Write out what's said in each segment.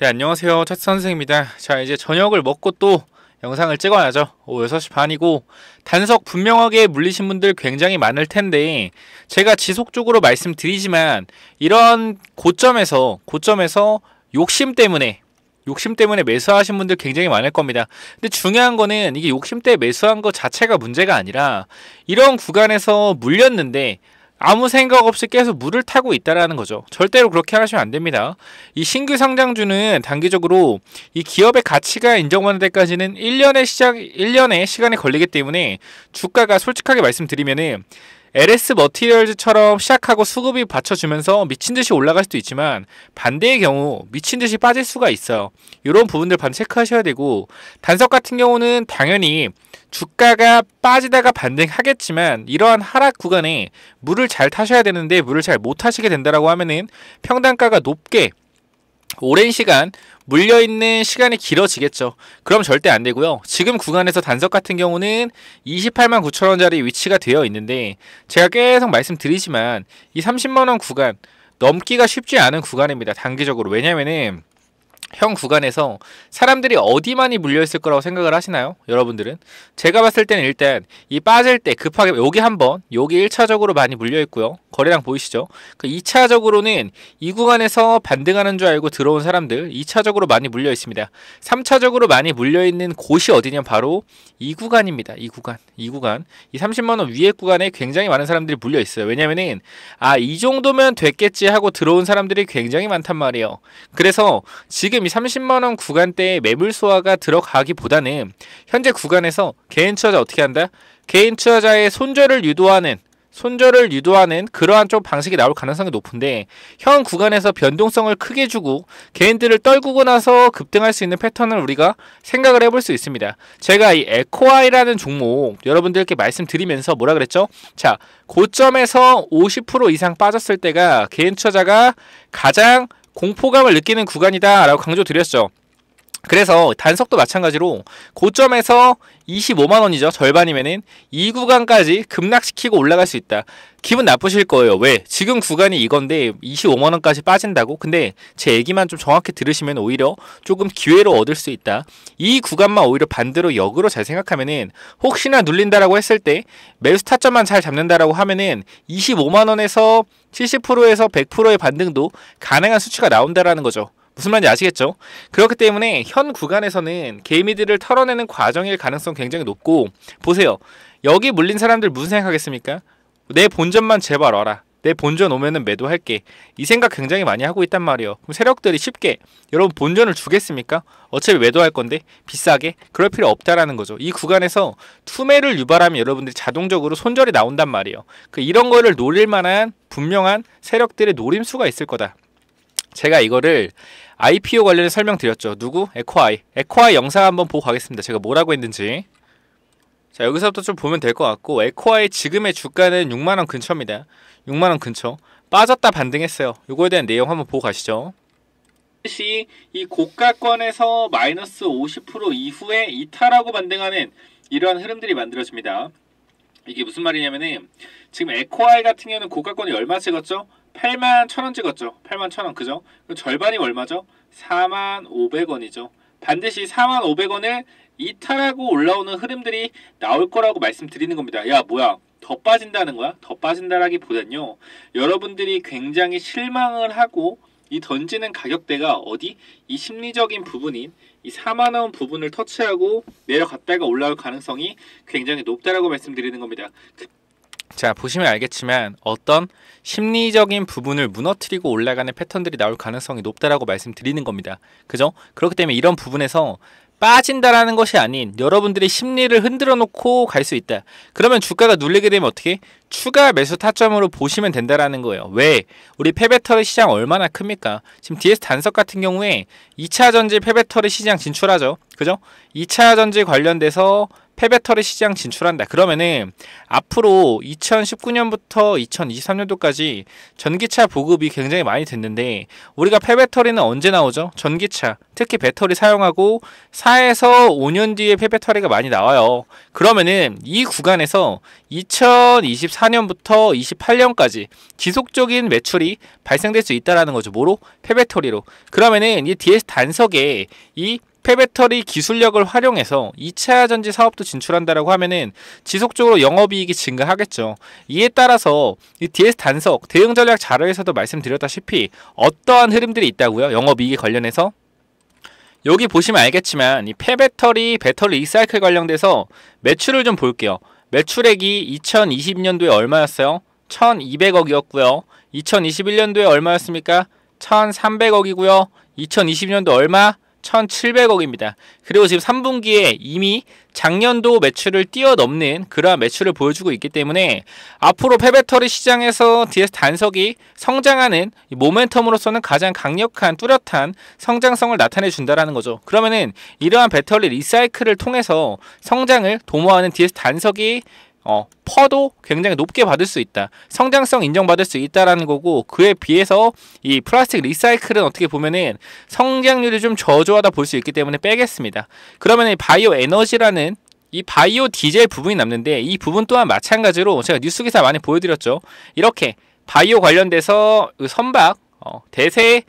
네, 안녕하세요. 차트 선생입니다. 자, 이제 저녁을 먹고 또 영상을 찍어야죠. 오후 6시 반이고 단석 분명하게 물리신 분들 굉장히 많을 텐데 제가 지속적으로 말씀드리지만 이런 고점에서 고점에서 욕심 때문에 욕심 때문에 매수하신 분들 굉장히 많을 겁니다. 근데 중요한 거는 이게 욕심 때 매수한 것 자체가 문제가 아니라 이런 구간에서 물렸는데 아무 생각 없이 계속 물을 타고 있다라는 거죠. 절대로 그렇게 하시면 안 됩니다. 이 신규 상장주는 단기적으로 이 기업의 가치가 인정받는 데까지는 1년의 시작 1년의 시간이 걸리기 때문에 주가가 솔직하게 말씀드리면은 LS 머티리얼즈처럼 시작하고 수급이 받쳐주면서 미친 듯이 올라갈 수도 있지만 반대의 경우 미친 듯이 빠질 수가 있어요. 이런 부분들 반 체크하셔야 되고 단석 같은 경우는 당연히 주가가 빠지다가 반등하겠지만 이러한 하락 구간에 물을 잘 타셔야 되는데 물을 잘 못 타시게 된다라고 하면은 평단가가 높게 오랜 시간 물려있는 시간이 길어지겠죠. 그럼 절대 안 되고요. 지금 구간에서 단석 같은 경우는 28만 9천원짜리 위치가 되어 있는데 제가 계속 말씀드리지만 이 30만원 구간 넘기가 쉽지 않은 구간입니다. 단기적으로. 왜냐면은 형 구간에서 사람들이 어디 많이 물려있을 거라고 생각을 하시나요? 여러분들은? 제가 봤을 때는 일단 이 빠질 때 급하게 여기 한번 여기 1차적으로 많이 물려있고요. 거래량 보이시죠? 그 2차적으로는 이 구간에서 반등하는 줄 알고 들어온 사람들 2차적으로 많이 물려있습니다. 3차적으로 많이 물려있는 곳이 어디냐면 바로 이 구간입니다. 이 구간. 이 구간. 이 30만원 위에 구간에 굉장히 많은 사람들이 물려있어요. 왜냐면은 아, 이 정도면 됐겠지 하고 들어온 사람들이 굉장히 많단 말이에요. 그래서 지금 지금 이 30만원 구간대에 매물 소화가 들어가기보다는 현재 구간에서 개인 투자자 어떻게 한다? 개인 투자자의 손절을 유도하는 손절을 유도하는 그러한 좀 방식이 나올 가능성이 높은데 현 구간에서 변동성을 크게 주고 개인들을 떨구고 나서 급등할 수 있는 패턴을 우리가 생각을 해볼 수 있습니다. 제가 이 에코아이라는 종목 여러분들께 말씀드리면서 뭐라 그랬죠? 자 고점에서 50% 이상 빠졌을 때가 개인 투자자가 가장 공포감을 느끼는 구간이다라고 강조드렸죠. 그래서 단속도 마찬가지로 고점에서 25만원이죠. 절반이면은 이 구간까지 급락시키고 올라갈 수 있다. 기분 나쁘실 거예요. 왜? 지금 구간이 이건데 25만원까지 빠진다고? 근데 제 얘기만 좀 정확히 들으시면 오히려 조금 기회로 얻을 수 있다. 이 구간만 오히려 반대로 역으로 잘 생각하면은 혹시나 눌린다라고 했을 때 매수 타점만 잘 잡는다라고 하면은 25만원에서 70%에서 100%의 반등도 가능한 수치가 나온다라는 거죠. 무슨 말인지 아시겠죠? 그렇기 때문에 현 구간에서는 개미들을 털어내는 과정일 가능성 굉장히 높고 보세요. 여기 물린 사람들 무슨 생각하겠습니까? 내 본전만 제발 와라. 내 본전 오면은 매도할게. 이 생각 굉장히 많이 하고 있단 말이에요. 그럼 세력들이 쉽게 여러분 본전을 주겠습니까? 어차피 매도할 건데 비싸게 그럴 필요 없다라는 거죠. 이 구간에서 투매를 유발하면 여러분들이 자동적으로 손절이 나온단 말이에요. 그 이런 거를 노릴 만한 분명한 세력들의 노림수가 있을 거다. 제가 이거를 IPO 관련해 설명드렸죠. 누구? 에코아이. 에코아이 영상 한번 보고 가겠습니다. 제가 뭐라고 했는지. 자 여기서부터 좀 보면 될 것 같고 에코아의 지금의 주가는 6만원 근처입니다. 6만원 근처. 빠졌다 반등했어요. 요거에 대한 내용 한번 보고 가시죠. 시이 고가권에서 마이너스 50% 이후에 이탈하고 반등하는 이러한 흐름들이 만들어집니다. 이게 무슨 말이냐면은 지금 에코아이 같은 경우는 고가권이 얼마 찍었죠? 8만 0원 찍었죠. 8만 0원 그죠? 절반이 얼마죠? 4만 500원이죠. 반드시 4만 5 0 0원에 이탈하고 올라오는 흐름들이 나올 거라고 말씀드리는 겁니다. 야 뭐야 더 빠진다는 거야? 더 빠진다라기보단요. 여러분들이 굉장히 실망을 하고 이 던지는 가격대가 어디? 이 심리적인 부분인 이 4만원 부분을 터치하고 내려갔다가 올라올 가능성이 굉장히 높다라고 말씀드리는 겁니다. 그 자, 보시면 알겠지만 어떤 심리적인 부분을 무너뜨리고 올라가는 패턴들이 나올 가능성이 높다라고 말씀드리는 겁니다. 그죠? 그렇기 때문에 이런 부분에서 빠진다라는 것이 아닌 여러분들이 심리를 흔들어 놓고 갈 수 있다. 그러면 주가가 눌리게 되면 어떻게? 추가 매수 타점으로 보시면 된다라는 거예요. 왜? 우리 폐배터리 시장 얼마나 큽니까? 지금 DS 단석 같은 경우에 2차 전지 폐배터리 시장 진출하죠. 그죠? 2차 전지 관련돼서 폐배터리 시장 진출한다. 그러면은 앞으로 2019년부터 2023년도까지 전기차 보급이 굉장히 많이 됐는데 우리가 폐배터리는 언제 나오죠? 전기차, 특히 배터리 사용하고 4에서 5년 뒤에 폐배터리가 많이 나와요. 그러면은 이 구간에서 2024년부터 28년까지 지속적인 매출이 발생될 수 있다라는 거죠. 뭐로? 폐배터리로. 그러면은 이 DS 단석에 이 폐배터리 기술력을 활용해서 2차 전지 사업도 진출한다라고 하면은 지속적으로 영업이익이 증가하겠죠. 이에 따라서 이 DS 단속 대응 전략 자료에서도 말씀드렸다시피 어떠한 흐름들이 있다고요. 영업이익에 관련해서 여기 보시면 알겠지만 이 폐배터리 배터리 리사이클 관련돼서 매출을 좀 볼게요. 매출액이 2020년도에 얼마였어요? 1200억이었고요. 2021년도에 얼마였습니까? 1300억이고요. 2020년도 얼마? 1,700억입니다. 그리고 지금 3분기에 이미 작년도 매출을 뛰어넘는 그러한 매출을 보여주고 있기 때문에 앞으로 폐배터리 시장에서 DS 단석이 성장하는 모멘텀으로서는 가장 강력한 뚜렷한 성장성을 나타내 준다라는 거죠. 그러면은 이러한 배터리 리사이클을 통해서 성장을 도모하는 DS 단석이 어, 퍼도 굉장히 높게 받을 수 있다. 성장성 인정받을 수 있다라는 거고 그에 비해서 이 플라스틱 리사이클은 어떻게 보면은 성장률이 좀 저조하다 볼 수 있기 때문에 빼겠습니다. 그러면 이 바이오 에너지라는 이 바이오 디젤 부분이 남는데 이 부분 또한 마찬가지로 제가 뉴스 기사 많이 보여드렸죠. 이렇게 바이오 관련돼서 그 선박 어, 대세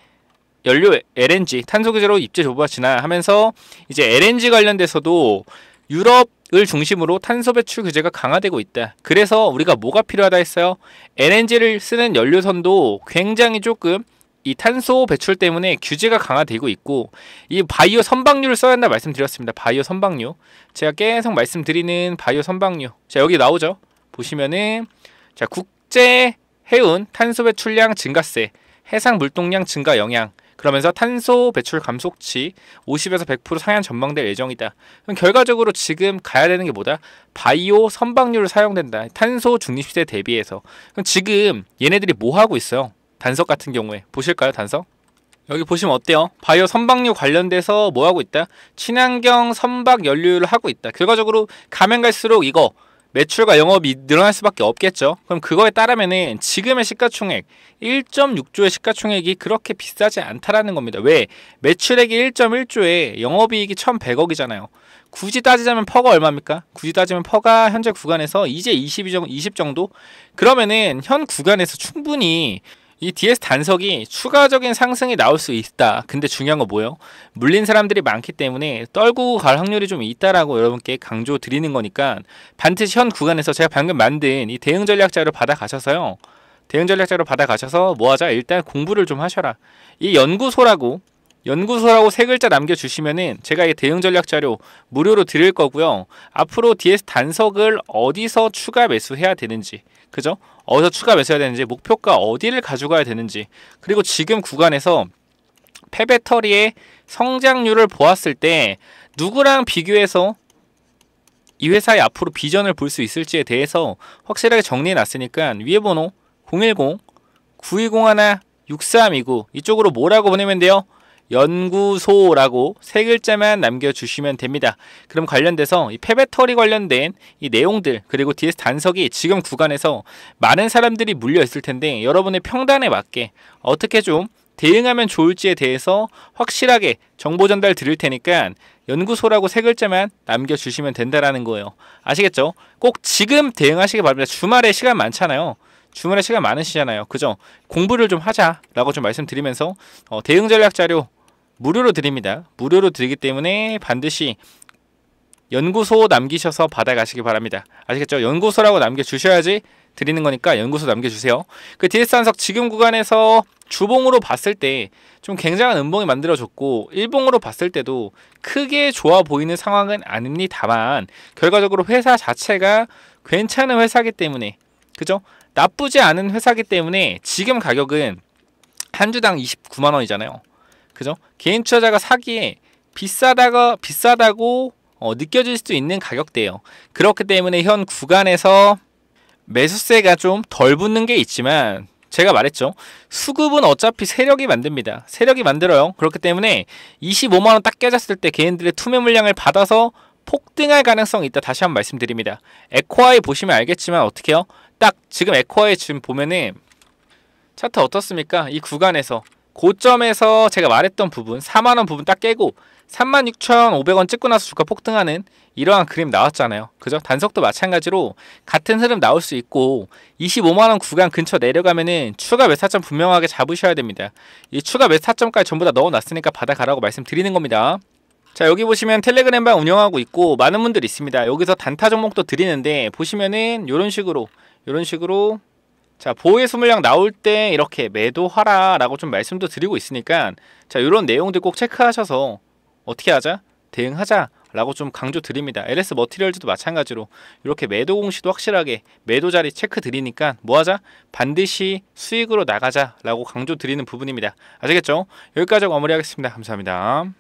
연료 LNG 탄소 기제로 입재 조보가 지나하면서 이제 LNG 관련돼서도 유럽을 중심으로 탄소 배출 규제가 강화되고 있다. 그래서 우리가 뭐가 필요하다 했어요? LNG를 쓰는 연료선도 굉장히 조금 이 탄소 배출 때문에 규제가 강화되고 있고 이 바이오 선박류를 써야 한다 말씀드렸습니다. 바이오 선박류. 제가 계속 말씀드리는 바이오 선박류. 자, 여기 나오죠. 보시면은 자, 국제 해운 탄소 배출량 증가세, 해상 물동량 증가 영향, 그러면서 탄소 배출 감속치 50에서 100% 상향 전망될 예정이다. 그럼 결과적으로 지금 가야 되는 게 뭐다? 바이오 선박류를 사용된다. 탄소 중립 시대 대비해서. 그럼 지금 얘네들이 뭐 하고 있어요? 단석 같은 경우에 보실까요, 단석? 여기 보시면 어때요? 바이오 선박류 관련돼서 뭐 하고 있다? 친환경 선박 연료를 하고 있다. 결과적으로 가면 갈수록 이거 매출과 영업이 늘어날 수밖에 없겠죠. 그럼 그거에 따르면은 지금의 시가총액 1.6조의 시가총액이 그렇게 비싸지 않다라는 겁니다. 왜? 매출액이 1.1조에 영업이익이 1,100억이잖아요. 굳이 따지자면 퍼가 얼마입니까? 굳이 따지면 퍼가 현재 구간에서 이제 20, 20 정도? 그러면은 현 구간에서 충분히 이 DS 단석이 추가적인 상승이 나올 수 있다. 근데 중요한 건 뭐예요? 물린 사람들이 많기 때문에 떨고갈 확률이 좀 있다라고 여러분께 강조 드리는 거니까 반드시 현 구간에서 제가 방금 만든 이 대응 전략 자료 받아가셔서요. 대응 전략자로 받아가셔서 뭐하자 일단 공부를 좀 하셔라 이 연구소라고 연구소라고 세 글자 남겨주시면은 제가 이 대응 전략 자료 무료로 드릴 거고요. 앞으로 DS 단석을 어디서 추가 매수해야 되는지, 그죠? 어디서 추가 매수해야 되는지, 목표가 어디를 가져가야 되는지, 그리고 지금 구간에서 폐배터리의 성장률을 보았을 때 누구랑 비교해서 이 회사의 앞으로 비전을 볼 수 있을지에 대해서 확실하게 정리해 놨으니까 위에 번호 010 920 1 6329 이쪽으로 뭐라고 보내면 돼요? 연구소라고 세 글자만 남겨주시면 됩니다. 그럼 관련돼서 이 폐배터리 관련된 이 내용들 그리고 DS 단석이 지금 구간에서 많은 사람들이 물려있을 텐데 여러분의 평단에 맞게 어떻게 좀 대응하면 좋을지에 대해서 확실하게 정보 전달 드릴 테니까 연구소라고 세 글자만 남겨주시면 된다라는 거예요. 아시겠죠? 꼭 지금 대응하시기 바랍니다. 주말에 시간 많잖아요. 주말에 시간 많으시잖아요. 그죠? 공부를 좀 하자라고 좀 말씀드리면서 어, 대응 전략 자료 무료로 드립니다. 무료로 드리기 때문에 반드시 연구소 남기셔서 받아가시기 바랍니다. 아시겠죠? 연구소라고 남겨주셔야지 드리는 거니까 연구소 남겨주세요. 그 DS 한석 지금 구간에서 주봉으로 봤을 때 좀 굉장한 음봉이 만들어졌고 일봉으로 봤을 때도 크게 좋아 보이는 상황은 아닙니다만 결과적으로 회사 자체가 괜찮은 회사기 때문에 그죠? 나쁘지 않은 회사기 때문에 지금 가격은 한 주당 29만 원이잖아요. 그죠? 개인 투자자가 사기에 비싸다가 비싸다고 어, 느껴질 수도 있는 가격대예요. 그렇기 때문에 현 구간에서 매수세가 좀 덜 붙는 게 있지만 제가 말했죠. 수급은 어차피 세력이 만듭니다. 세력이 만들어요. 그렇기 때문에 25만원 딱 깨졌을 때 개인들의 투매 물량을 받아서 폭등할 가능성이 있다. 다시 한번 말씀드립니다. 에코아이 보시면 알겠지만 어떻게 해요? 딱 지금 에코아이 지금 보면은 차트 어떻습니까? 이 구간에서 고점에서 제가 말했던 부분 4만원 부분 딱 깨고 36,500원 찍고 나서 주가 폭등하는 이러한 그림 나왔잖아요. 그죠? 단속도 마찬가지로 같은 흐름 나올 수 있고 25만원 구간 근처 내려가면은 추가 매사점 분명하게 잡으셔야 됩니다. 이 추가 매사점까지 전부 다 넣어놨으니까 받아가라고 말씀드리는 겁니다. 자 여기 보시면 텔레그램 방 운영하고 있고 많은 분들 있습니다. 여기서 단타 종목도 드리는데 보시면은 이런 식으로 이런 식으로 자, 보호의 스물량 나올 때 이렇게 매도하라라고 좀 말씀도 드리고 있으니까 자, 이런 내용들 꼭 체크하셔서 어떻게 하자? 대응하자. 라고 좀 강조 드립니다. LS 머티리얼즈도 마찬가지로 이렇게 매도 공시도 확실하게 매도 자리 체크 드리니까 뭐하자? 반드시 수익으로 나가자라고 강조 드리는 부분입니다. 아시겠죠? 여기까지 마무리하겠습니다. 감사합니다.